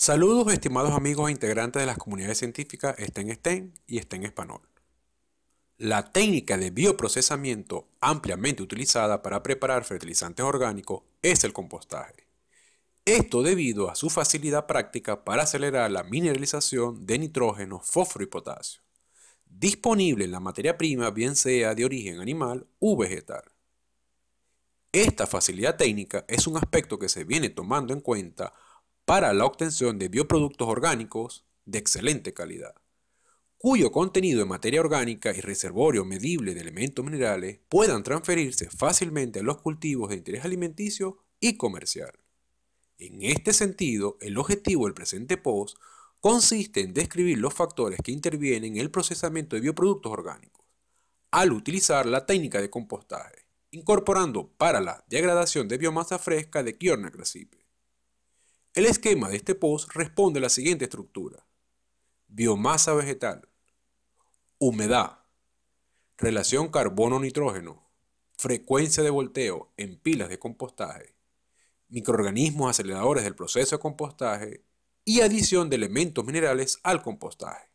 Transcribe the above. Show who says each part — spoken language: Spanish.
Speaker 1: Saludos estimados amigos e integrantes de las comunidades científicas STEM STEM y STEM Español. La técnica de bioprocesamiento ampliamente utilizada para preparar fertilizantes orgánicos es el compostaje. Esto debido a su facilidad práctica para acelerar la mineralización de nitrógeno, fósforo y potasio, disponible en la materia prima bien sea de origen animal u vegetal. Esta facilidad técnica es un aspecto que se viene tomando en cuenta para la obtención de bioproductos orgánicos de excelente calidad, cuyo contenido en materia orgánica y reservorio medible de elementos minerales puedan transferirse fácilmente a los cultivos de interés alimenticio y comercial. En este sentido, el objetivo del presente post consiste en describir los factores que intervienen en el procesamiento de bioproductos orgánicos, al utilizar la técnica de compostaje, incorporando para la degradación de biomasa fresca de Kiorna el esquema de este post responde a la siguiente estructura. Biomasa vegetal, humedad, relación carbono-nitrógeno, frecuencia de volteo en pilas de compostaje, microorganismos aceleradores del proceso de compostaje y adición de elementos minerales al compostaje.